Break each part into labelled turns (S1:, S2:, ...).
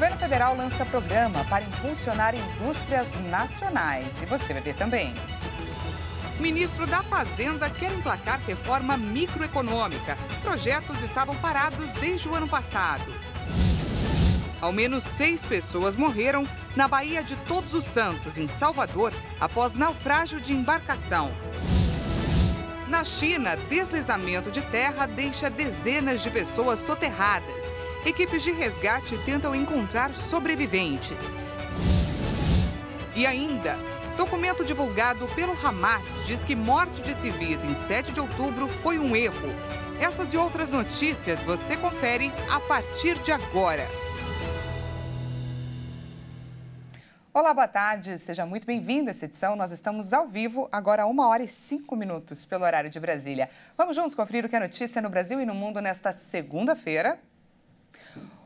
S1: governo federal lança programa para impulsionar indústrias nacionais. E você vai ver também. Ministro da Fazenda quer emplacar reforma microeconômica. Projetos estavam parados desde o ano passado. Ao menos seis pessoas morreram na Baía de Todos os Santos, em Salvador, após naufrágio de embarcação. Na China, deslizamento de terra deixa dezenas de pessoas soterradas equipes de resgate tentam encontrar sobreviventes. E ainda, documento divulgado pelo Hamas diz que morte de civis em 7 de outubro foi um erro. Essas e outras notícias você confere a partir de agora. Olá, boa tarde. Seja muito bem-vindo a essa edição. Nós estamos ao vivo, agora uma 1 hora e 5 minutos, pelo horário de Brasília. Vamos juntos conferir o que é notícia no Brasil e no mundo nesta segunda-feira,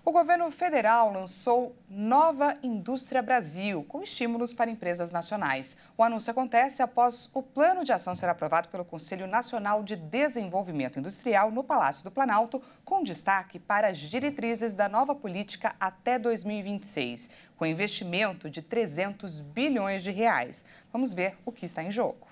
S1: o governo federal lançou Nova Indústria Brasil, com estímulos para empresas nacionais. O anúncio acontece após o plano de ação ser aprovado pelo Conselho Nacional de Desenvolvimento Industrial no Palácio do Planalto, com destaque para as diretrizes da nova política até 2026, com investimento de 300 bilhões de reais. Vamos ver o que está em jogo.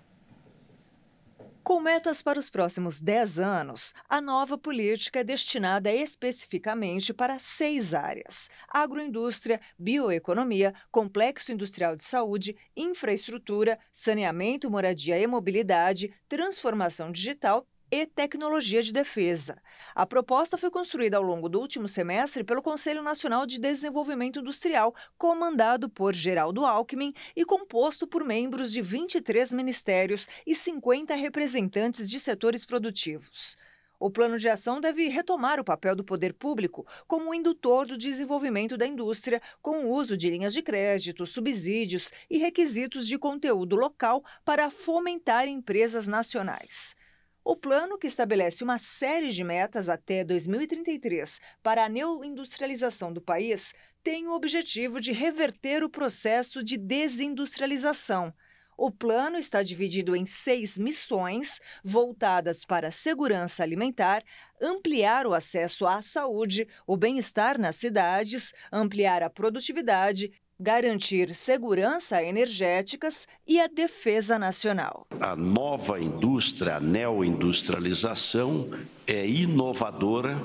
S2: Com metas para os próximos 10 anos, a nova política é destinada especificamente para seis áreas: agroindústria, bioeconomia, complexo industrial de saúde, infraestrutura, saneamento, moradia e mobilidade, transformação digital e tecnologia de defesa. A proposta foi construída ao longo do último semestre pelo Conselho Nacional de Desenvolvimento Industrial, comandado por Geraldo Alckmin e composto por membros de 23 ministérios e 50 representantes de setores produtivos. O plano de ação deve retomar o papel do poder público como indutor do desenvolvimento da indústria, com o uso de linhas de crédito, subsídios e requisitos de conteúdo local para fomentar empresas nacionais. O plano, que estabelece uma série de metas até 2033 para a neoindustrialização do país, tem o objetivo de reverter o processo de desindustrialização. O plano está dividido em seis missões voltadas para a segurança alimentar, ampliar o acesso à saúde, o bem-estar nas cidades, ampliar a produtividade, garantir segurança energéticas e a defesa nacional. A nova indústria, a neoindustrialização, é inovadora,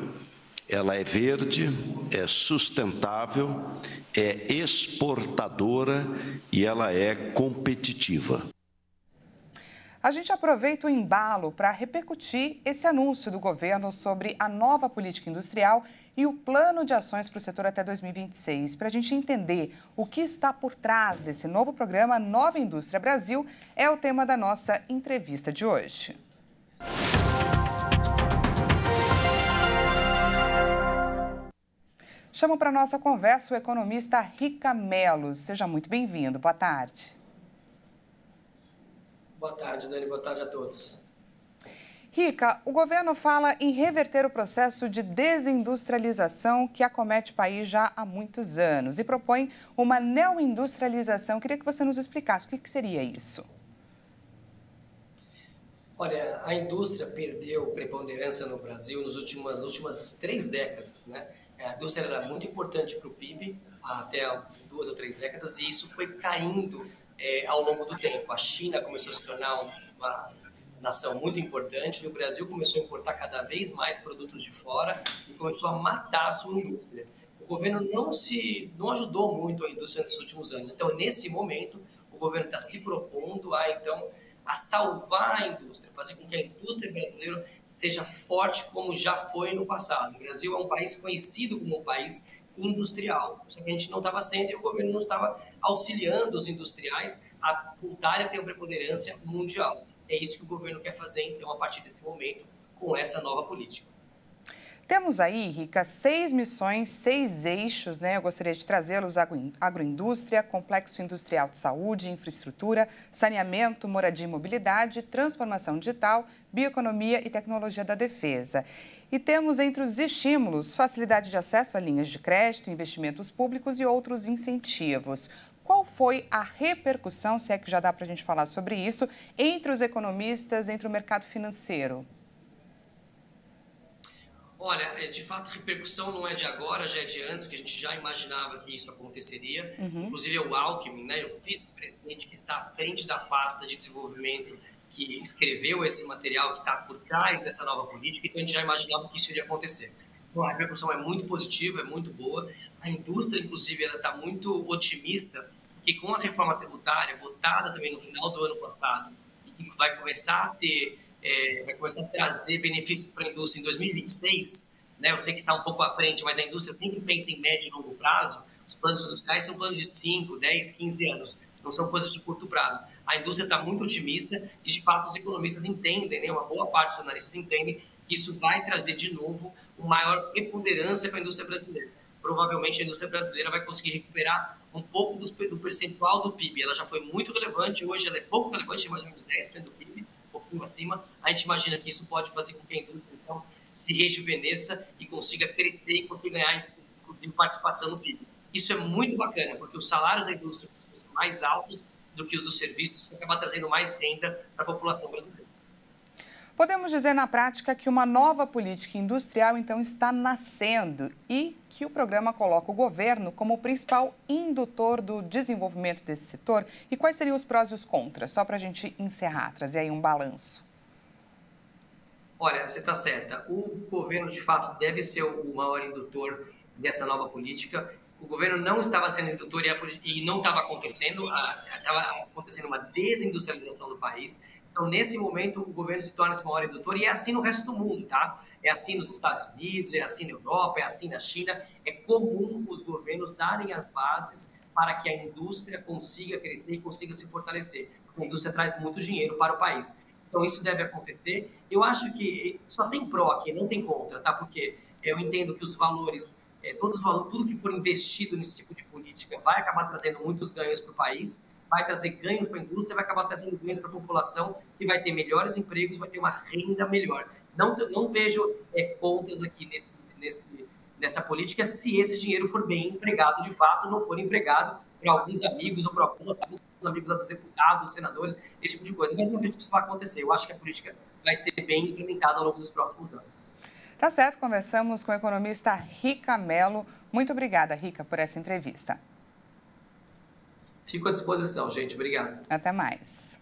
S2: ela é verde, é sustentável, é exportadora e ela é competitiva.
S1: A gente aproveita o embalo para repercutir esse anúncio do governo sobre a nova política industrial e o plano de ações para o setor até 2026. Para a gente entender o que está por trás desse novo programa Nova Indústria Brasil, é o tema da nossa entrevista de hoje. Chamo para nossa conversa o economista Rica Melo. Seja muito bem-vindo. Boa tarde.
S3: Boa tarde, Dani. Boa tarde a todos.
S1: Rica, o governo fala em reverter o processo de desindustrialização que acomete o país já há muitos anos e propõe uma neoindustrialização. Queria que você nos explicasse o que, seria isso.
S3: Olha, a indústria perdeu preponderância no Brasil nas últimas, nas últimas três décadas, né? É, a indústria era muito importante para o PIB até duas ou três décadas e isso foi caindo é, ao longo do tempo. A China começou a se tornar uma nação muito importante e o Brasil começou a importar cada vez mais produtos de fora e começou a matar a sua indústria. O governo não se não ajudou muito a indústria nesses últimos anos. Então, nesse momento, o governo está se propondo a então a salvar a indústria, fazer com que a indústria brasileira seja forte como já foi no passado. O Brasil é um país conhecido como um país industrial. Só que a gente não estava sendo e o governo não estava auxiliando os industriais a voltarem a ter uma preponderância mundial. É isso que o governo quer fazer, então, a partir desse momento, com essa nova política.
S1: Temos aí, Rica, seis missões, seis eixos, né? Eu gostaria de trazê-los: agroindústria, complexo industrial de saúde, infraestrutura, saneamento, moradia e mobilidade, transformação digital, bioeconomia e tecnologia da defesa. E temos entre os estímulos facilidade de acesso a linhas de crédito, investimentos públicos e outros incentivos. Qual foi a repercussão, se é que já dá para a gente falar sobre isso, entre os economistas, entre o mercado financeiro?
S3: Olha, é, de fato, a repercussão não é de agora, já é de antes, porque a gente já imaginava que isso aconteceria. Uhum. Inclusive, é o Alckmin, né, o vice-presidente que está à frente da pasta de desenvolvimento, que escreveu esse material, que está por trás dessa nova política, então a gente já imaginava que isso iria acontecer. Então, a repercussão é muito positiva, é muito boa. A indústria, inclusive, ela está muito otimista, porque com a reforma tributária, votada também no final do ano passado, e que vai começar a ter é, vai começar a trazer benefícios para a indústria em 2026, né? Eu sei que está um pouco à frente, mas a indústria sempre pensa em médio e longo prazo. Os planos industriais são planos de 5, 10, 15 anos, não são coisas de curto prazo. A indústria está muito otimista e, de fato, os economistas entendem, né? uma boa parte dos analistas entendem que isso vai trazer, de novo, uma maior preponderância para a indústria brasileira. Provavelmente a indústria brasileira vai conseguir recuperar um pouco do percentual do PIB. Ela já foi muito relevante, hoje ela é pouco relevante, é mais ou menos 10% do PIB, pouquinho acima, a gente imagina que isso pode fazer com que a indústria então, se rejuvenesça e consiga crescer e consiga ganhar, então, inclusive, participação no PIB. Isso é muito bacana, porque os salários da indústria são mais altos do que os dos serviços, que acaba trazendo mais renda para a população brasileira.
S1: Podemos dizer na prática que uma nova política industrial então está nascendo e que o programa coloca o governo como o principal indutor do desenvolvimento desse setor. E quais seriam os prós e os contras? Só para a gente encerrar, trazer aí um balanço.
S3: Olha, você está certa. O governo, de fato, deve ser o maior indutor dessa nova política. O governo não estava sendo indutor e, não estava acontecendo. Estava acontecendo uma desindustrialização do país então, nesse momento, o governo se torna esse maior indutor e é assim no resto do mundo, tá? É assim nos Estados Unidos, é assim na Europa, é assim na China. É comum os governos darem as bases para que a indústria consiga crescer e consiga se fortalecer. A indústria traz muito dinheiro para o país. Então, isso deve acontecer. Eu acho que só tem pró aqui, não tem contra, tá? Porque eu entendo que os valores, eh, todos os valores, tudo que for investido nesse tipo de política vai acabar trazendo muitos ganhos para o país, vai trazer ganhos para a indústria, vai acabar trazendo ganhos para a população, que vai ter melhores empregos, vai ter uma renda melhor. Não, não vejo é, aqui nesse, nesse, nessa política se esse dinheiro for bem empregado, de fato, não for empregado para alguns amigos ou para alguns amigos dos deputados, dos senadores, esse tipo de coisa. Mas não vejo que isso vai acontecer. Eu acho que a política vai ser bem implementada ao longo dos próximos anos.
S1: Tá certo, conversamos com o economista Rica Melo. Muito obrigada, Rica, por essa entrevista.
S3: Fico à disposição, gente. Obrigado. Até
S1: mais.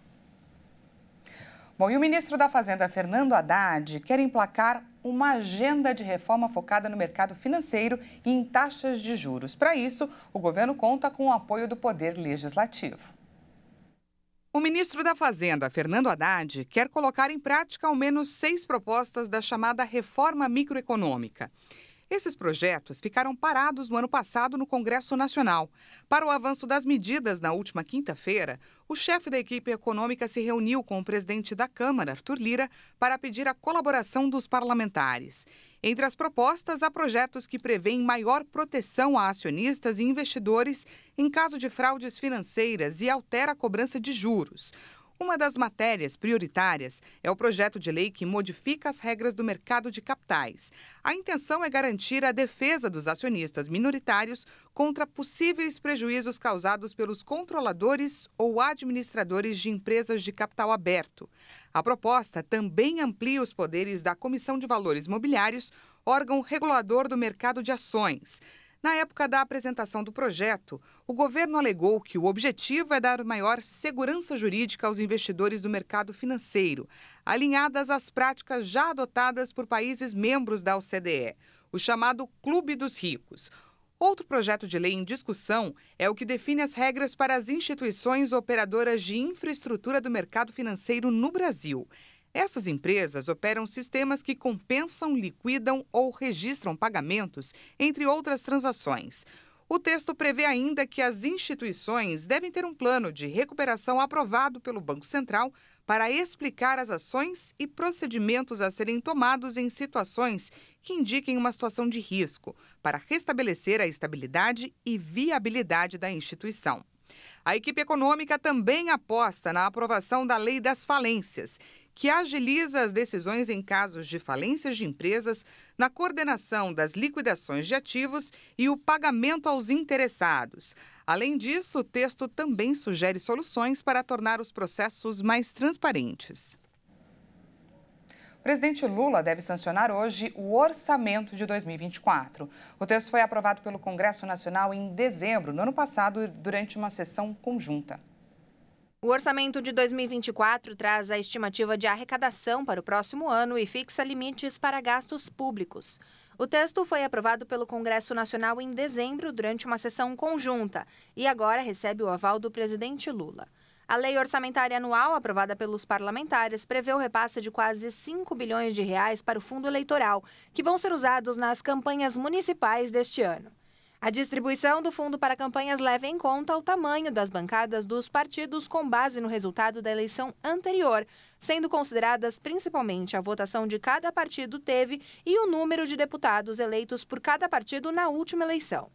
S1: Bom, e o ministro da Fazenda, Fernando Haddad, quer emplacar uma agenda de reforma focada no mercado financeiro e em taxas de juros. Para isso, o governo conta com o apoio do Poder Legislativo. O ministro da Fazenda, Fernando Haddad, quer colocar em prática ao menos seis propostas da chamada reforma microeconômica. Esses projetos ficaram parados no ano passado no Congresso Nacional. Para o avanço das medidas na última quinta-feira, o chefe da equipe econômica se reuniu com o presidente da Câmara, Arthur Lira, para pedir a colaboração dos parlamentares. Entre as propostas, há projetos que prevêem maior proteção a acionistas e investidores em caso de fraudes financeiras e altera a cobrança de juros. Uma das matérias prioritárias é o projeto de lei que modifica as regras do mercado de capitais. A intenção é garantir a defesa dos acionistas minoritários contra possíveis prejuízos causados pelos controladores ou administradores de empresas de capital aberto. A proposta também amplia os poderes da Comissão de Valores Mobiliários, órgão regulador do mercado de ações. Na época da apresentação do projeto, o governo alegou que o objetivo é dar maior segurança jurídica aos investidores do mercado financeiro, alinhadas às práticas já adotadas por países membros da OCDE, o chamado Clube dos Ricos. Outro projeto de lei em discussão é o que define as regras para as instituições operadoras de infraestrutura do mercado financeiro no Brasil. Essas empresas operam sistemas que compensam, liquidam ou registram pagamentos, entre outras transações. O texto prevê ainda que as instituições devem ter um plano de recuperação aprovado pelo Banco Central para explicar as ações e procedimentos a serem tomados em situações que indiquem uma situação de risco, para restabelecer a estabilidade e viabilidade da instituição. A equipe econômica também aposta na aprovação da Lei das Falências, que agiliza as decisões em casos de falências de empresas, na coordenação das liquidações de ativos e o pagamento aos interessados. Além disso, o texto também sugere soluções para tornar os processos mais transparentes. O presidente Lula deve sancionar hoje o orçamento de 2024. O texto foi aprovado pelo Congresso Nacional em dezembro, no ano passado, durante uma sessão conjunta. O orçamento
S4: de 2024 traz a estimativa de arrecadação para o próximo ano e fixa limites para gastos públicos. O texto foi aprovado pelo Congresso Nacional em dezembro durante uma sessão conjunta e agora recebe o aval do presidente Lula. A lei orçamentária anual aprovada pelos parlamentares prevê o repasse de quase 5 bilhões de reais para o fundo eleitoral, que vão ser usados nas campanhas municipais deste ano. A distribuição do fundo para campanhas leva em conta o tamanho das bancadas dos partidos com base no resultado da eleição anterior, sendo consideradas principalmente a votação de cada partido teve e o número de deputados eleitos por cada partido na última eleição.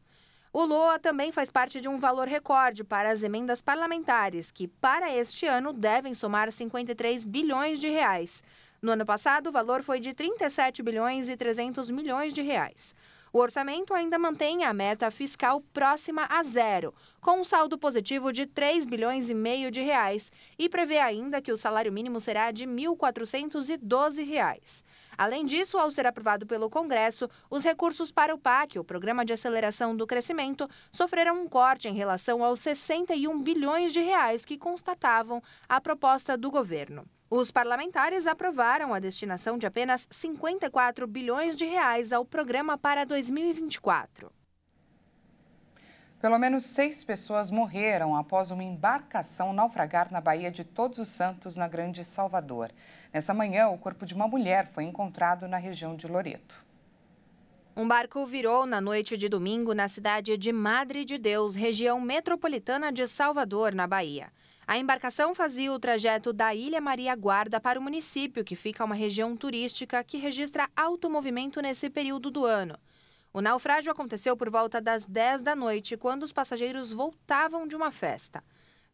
S4: O LOA também faz parte de um valor recorde para as emendas parlamentares, que para este ano devem somar 53 bilhões de reais. No ano passado, o valor foi de 37 bilhões e 300 milhões de reais. O orçamento ainda mantém a meta fiscal próxima a zero, com um saldo positivo de 3 bilhões e meio de reais e prevê ainda que o salário mínimo será de R$ 1.412. Reais. Além disso, ao ser aprovado pelo Congresso, os recursos para o PAC, o Programa de Aceleração do Crescimento, sofreram um corte em relação aos 61 bilhões de reais que constatavam a proposta do governo. Os parlamentares aprovaram a destinação de apenas 54 bilhões de reais ao programa para 2024.
S1: Pelo menos seis pessoas morreram após uma embarcação naufragar na Baía de Todos os Santos, na Grande Salvador. Nessa manhã, o corpo de uma mulher foi encontrado na região de Loreto.
S4: Um barco virou na noite de domingo na cidade de Madre de Deus, região metropolitana de Salvador, na Bahia. A embarcação fazia o trajeto da Ilha Maria Guarda para o município, que fica uma região turística que registra alto movimento nesse período do ano. O naufrágio aconteceu por volta das 10 da noite, quando os passageiros voltavam de uma festa.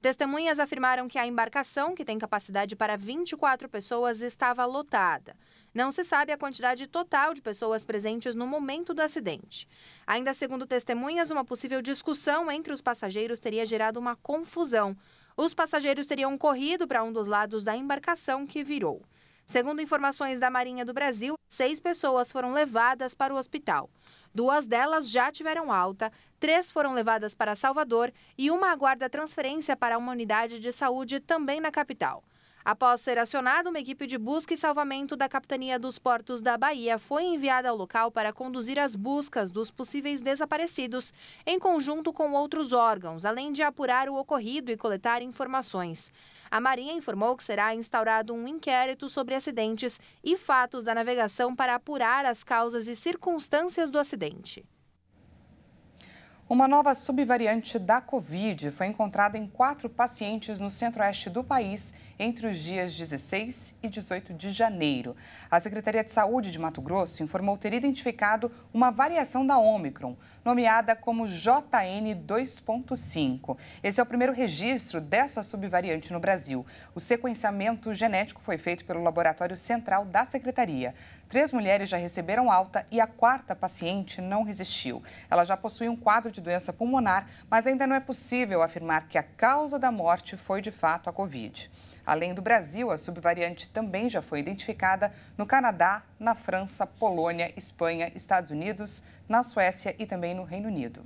S4: Testemunhas afirmaram que a embarcação, que tem capacidade para 24 pessoas, estava lotada. Não se sabe a quantidade total de pessoas presentes no momento do acidente. Ainda segundo testemunhas, uma possível discussão entre os passageiros teria gerado uma confusão, os passageiros teriam corrido para um dos lados da embarcação que virou. Segundo informações da Marinha do Brasil, seis pessoas foram levadas para o hospital. Duas delas já tiveram alta, três foram levadas para Salvador e uma aguarda transferência para uma unidade de saúde também na capital. Após ser acionada, uma equipe de busca e salvamento da Capitania dos Portos da Bahia foi enviada ao local para conduzir as buscas dos possíveis desaparecidos, em conjunto com outros órgãos, além de apurar o ocorrido e coletar informações. A Marinha informou que será instaurado um inquérito sobre acidentes e fatos da navegação para apurar as causas e circunstâncias do acidente.
S1: Uma nova subvariante da Covid foi encontrada em quatro pacientes no centro-oeste do país entre os dias 16 e 18 de janeiro. A Secretaria de Saúde de Mato Grosso informou ter identificado uma variação da Ômicron, nomeada como JN2.5. Esse é o primeiro registro dessa subvariante no Brasil. O sequenciamento genético foi feito pelo Laboratório Central da Secretaria. Três mulheres já receberam alta e a quarta paciente não resistiu. Ela já possui um quadro de doença pulmonar, mas ainda não é possível afirmar que a causa da morte foi de fato a Covid. Além do Brasil, a subvariante também já foi identificada no Canadá, na França, Polônia, Espanha, Estados Unidos, na Suécia e também no Reino Unido.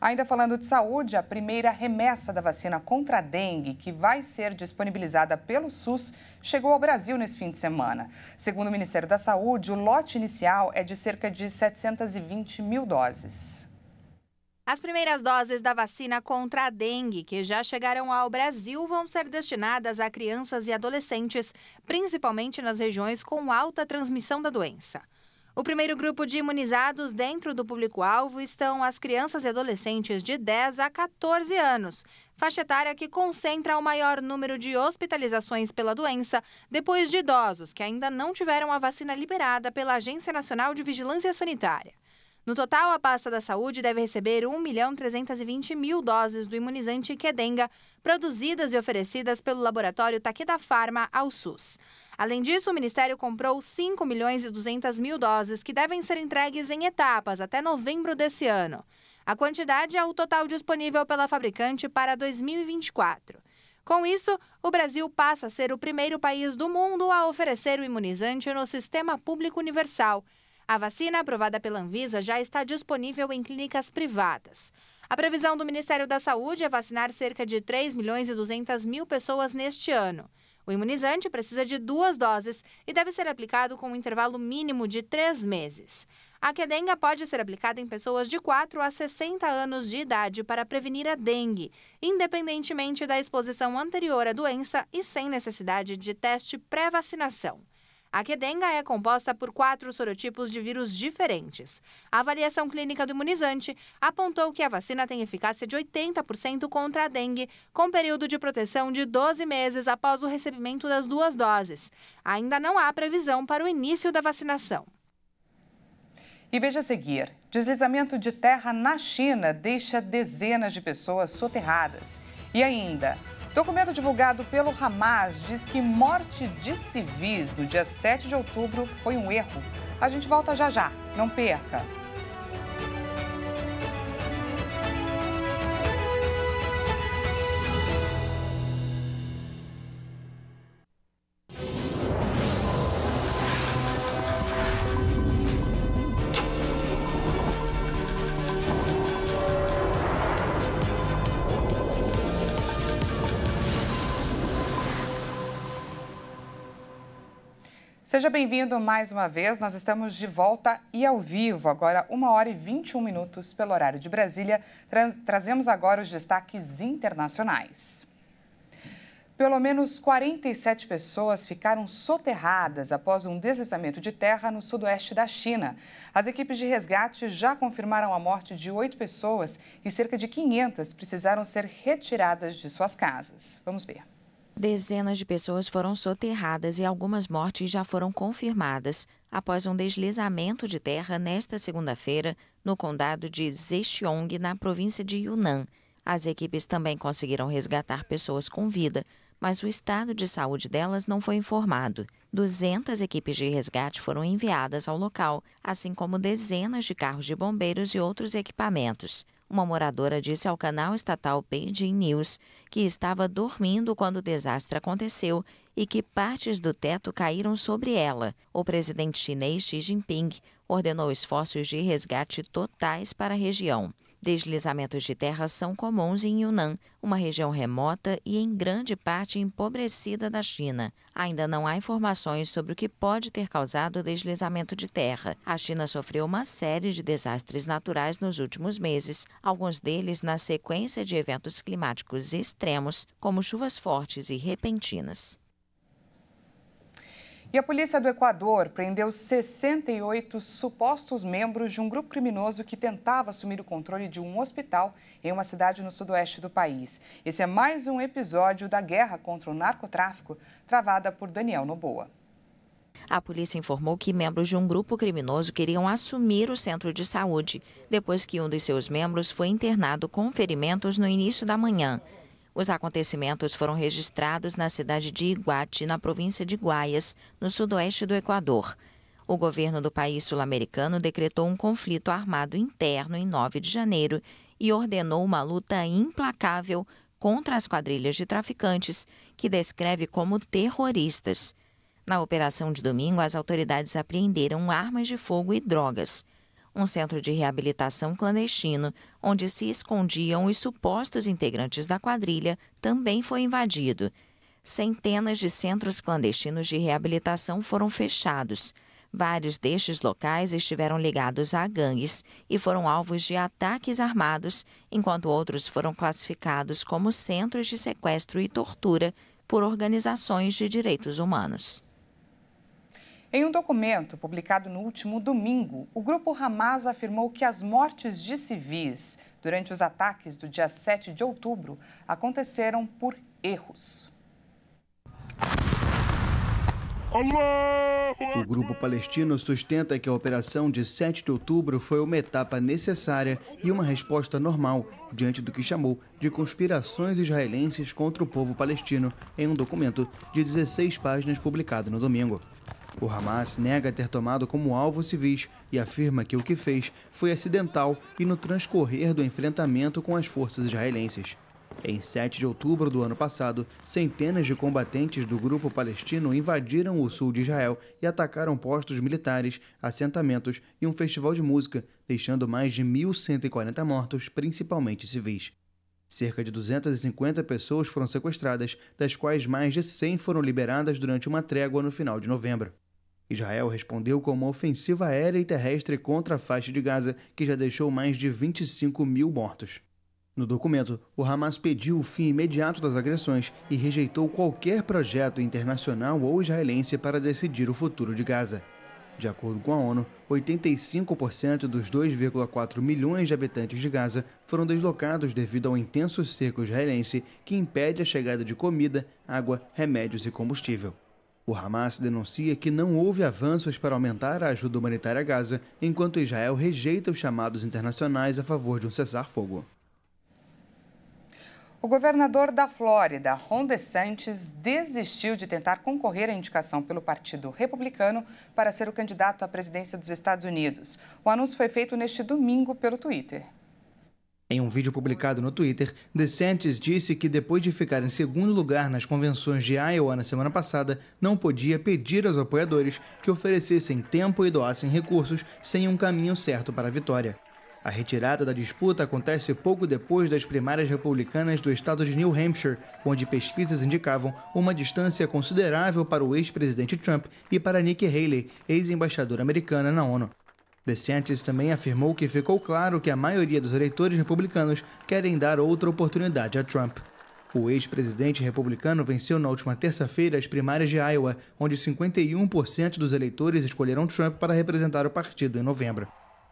S1: Ainda falando de saúde, a primeira remessa da vacina contra a dengue, que vai ser disponibilizada pelo SUS, chegou ao Brasil nesse fim de semana. Segundo o Ministério da Saúde, o lote inicial é de cerca de 720 mil doses.
S4: As primeiras doses da vacina contra a dengue, que já chegaram ao Brasil, vão ser destinadas a crianças e adolescentes, principalmente nas regiões com alta transmissão da doença. O primeiro grupo de imunizados dentro do público-alvo estão as crianças e adolescentes de 10 a 14 anos, faixa etária que concentra o maior número de hospitalizações pela doença, depois de idosos que ainda não tiveram a vacina liberada pela Agência Nacional de Vigilância Sanitária. No total, a pasta da saúde deve receber 1 milhão 320 mil doses do imunizante Quedenga, produzidas e oferecidas pelo laboratório Taqueda Pharma ao SUS. Além disso, o Ministério comprou 5 milhões e 200 mil doses que devem ser entregues em etapas até novembro desse ano. A quantidade é o total disponível pela fabricante para 2024. Com isso, o Brasil passa a ser o primeiro país do mundo a oferecer o imunizante no Sistema Público Universal. A vacina aprovada pela Anvisa já está disponível em clínicas privadas. A previsão do Ministério da Saúde é vacinar cerca de 3 milhões e 200 mil pessoas neste ano. O imunizante precisa de duas doses e deve ser aplicado com um intervalo mínimo de três meses. A quedenga pode ser aplicada em pessoas de 4 a 60 anos de idade para prevenir a dengue, independentemente da exposição anterior à doença e sem necessidade de teste pré-vacinação. A quedenga é composta por quatro sorotipos de vírus diferentes. A avaliação clínica do imunizante apontou que a vacina tem eficácia de 80% contra a dengue, com período de proteção de 12 meses após o recebimento das duas doses. Ainda não há previsão para o início da
S1: vacinação. E veja a seguir: deslizamento de terra na China deixa dezenas de pessoas soterradas. E ainda, Documento divulgado pelo Hamas diz que morte de civis no dia 7 de outubro foi um erro. A gente volta já já, não perca. Seja bem-vindo mais uma vez. Nós estamos de volta e ao vivo, agora 1 hora e 21 minutos pelo horário de Brasília. Tra trazemos agora os destaques internacionais. Pelo menos 47 pessoas ficaram soterradas após um deslizamento de terra no sudoeste da China. As equipes de resgate já confirmaram a morte de oito pessoas e cerca de 500 precisaram ser retiradas de suas casas. Vamos ver.
S5: Dezenas de pessoas foram soterradas e algumas mortes já foram confirmadas após um deslizamento de terra nesta segunda-feira no condado de Zhejiang na província de Yunnan. As equipes também conseguiram resgatar pessoas com vida, mas o estado de saúde delas não foi informado. 200 equipes de resgate foram enviadas ao local, assim como dezenas de carros de bombeiros e outros equipamentos. Uma moradora disse ao canal estatal Beijing News que estava dormindo quando o desastre aconteceu e que partes do teto caíram sobre ela. O presidente chinês Xi Jinping ordenou esforços de resgate totais para a região. Deslizamentos de terra são comuns em Yunnan, uma região remota e em grande parte empobrecida da China. Ainda não há informações sobre o que pode ter causado o deslizamento de terra. A China sofreu uma série de desastres naturais nos últimos meses, alguns deles na sequência de eventos climáticos extremos, como chuvas fortes e repentinas.
S1: E a polícia do Equador prendeu 68 supostos membros de um grupo criminoso que tentava assumir o controle de um hospital em uma cidade no sudoeste do país. Esse é mais um episódio da guerra contra o narcotráfico travada por Daniel Noboa.
S5: A polícia informou que membros de um grupo criminoso queriam assumir o centro de saúde, depois que um dos seus membros foi internado com ferimentos no início da manhã. Os acontecimentos foram registrados na cidade de Iguate, na província de Guaias, no sudoeste do Equador. O governo do país sul-americano decretou um conflito armado interno em 9 de janeiro e ordenou uma luta implacável contra as quadrilhas de traficantes, que descreve como terroristas. Na operação de domingo, as autoridades apreenderam armas de fogo e drogas um centro de reabilitação clandestino, onde se escondiam os supostos integrantes da quadrilha, também foi invadido. Centenas de centros clandestinos de reabilitação foram fechados. Vários destes locais estiveram ligados a gangues e foram alvos de ataques armados, enquanto outros foram classificados como centros de sequestro e tortura por organizações de direitos humanos.
S1: Em um documento publicado no último domingo, o grupo Hamas afirmou que as mortes de civis durante os ataques do dia 7 de outubro aconteceram por erros.
S6: O grupo palestino sustenta que a operação de 7 de outubro foi uma etapa necessária e uma resposta normal diante do que chamou de conspirações israelenses contra o povo palestino em um documento de 16 páginas publicado no domingo. O Hamas nega ter tomado como alvo civis e afirma que o que fez foi acidental e no transcorrer do enfrentamento com as forças israelenses. Em 7 de outubro do ano passado, centenas de combatentes do grupo palestino invadiram o sul de Israel e atacaram postos militares, assentamentos e um festival de música, deixando mais de 1.140 mortos, principalmente civis. Cerca de 250 pessoas foram sequestradas, das quais mais de 100 foram liberadas durante uma trégua no final de novembro. Israel respondeu com uma ofensiva aérea e terrestre contra a faixa de Gaza, que já deixou mais de 25 mil mortos. No documento, o Hamas pediu o fim imediato das agressões e rejeitou qualquer projeto internacional ou israelense para decidir o futuro de Gaza. De acordo com a ONU, 85% dos 2,4 milhões de habitantes de Gaza foram deslocados devido ao intenso cerco israelense que impede a chegada de comida, água, remédios e combustível. O Hamas denuncia que não houve avanços para aumentar a ajuda humanitária a Gaza, enquanto Israel rejeita os chamados internacionais a favor de um cessar-fogo.
S1: O governador da Flórida, Ron DeSantis, desistiu de tentar concorrer à indicação pelo Partido Republicano para ser o candidato à presidência dos Estados Unidos. O anúncio foi feito neste domingo pelo Twitter.
S6: Em um vídeo publicado no Twitter, DeSantis disse que depois de ficar em segundo lugar nas convenções de Iowa na semana passada, não podia pedir aos apoiadores que oferecessem tempo e doassem recursos sem um caminho certo para a vitória. A retirada da disputa acontece pouco depois das primárias republicanas do estado de New Hampshire, onde pesquisas indicavam uma distância considerável para o ex-presidente Trump e para Nikki Haley, ex-embaixadora americana na ONU. DeSantis também afirmou que ficou claro que a maioria dos eleitores republicanos querem dar outra oportunidade a Trump. O ex-presidente republicano venceu na última terça-feira as primárias de Iowa, onde 51% dos eleitores escolheram Trump para representar o partido em novembro.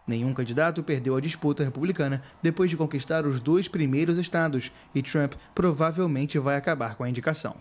S6: Nenhum candidato perdeu a disputa republicana depois de conquistar os dois primeiros estados, e Trump provavelmente vai acabar com a indicação.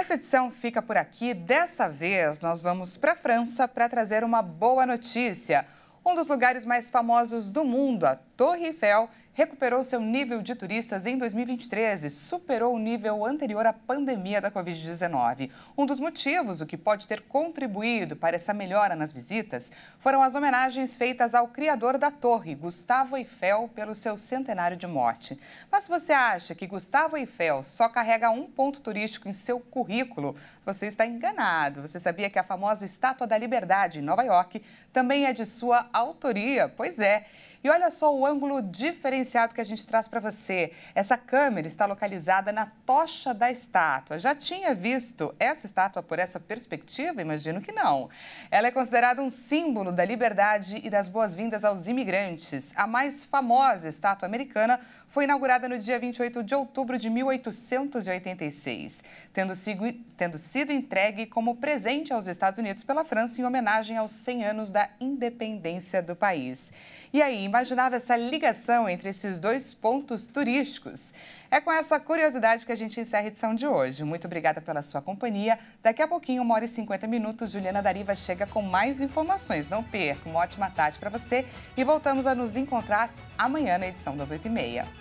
S1: Essa edição fica por aqui. Dessa vez, nós vamos para a França para trazer uma boa notícia. Um dos lugares mais famosos do mundo, a Torre Eiffel, recuperou seu nível de turistas em 2023 e superou o nível anterior à pandemia da Covid-19. Um dos motivos, o que pode ter contribuído para essa melhora nas visitas, foram as homenagens feitas ao criador da torre, Gustavo Eiffel, pelo seu centenário de morte. Mas se você acha que Gustavo Eiffel só carrega um ponto turístico em seu currículo, você está enganado. Você sabia que a famosa Estátua da Liberdade, em Nova York, também é de sua autoria? Pois é. E olha só o ângulo diferenciado que a gente traz para você. Essa câmera está localizada na tocha da estátua. Já tinha visto essa estátua por essa perspectiva? Imagino que não. Ela é considerada um símbolo da liberdade e das boas-vindas aos imigrantes. A mais famosa estátua americana foi inaugurada no dia 28 de outubro de 1886, tendo sido, tendo sido entregue como presente aos Estados Unidos pela França em homenagem aos 100 anos da independência do país. E aí, imaginava essa ligação entre esses dois pontos turísticos. É com essa curiosidade que a gente encerra a edição de hoje. Muito obrigada pela sua companhia. Daqui a pouquinho, uma hora e 50 minutos, Juliana Dariva chega com mais informações. Não perca, uma ótima tarde para você e voltamos a nos encontrar amanhã na edição das 8h30.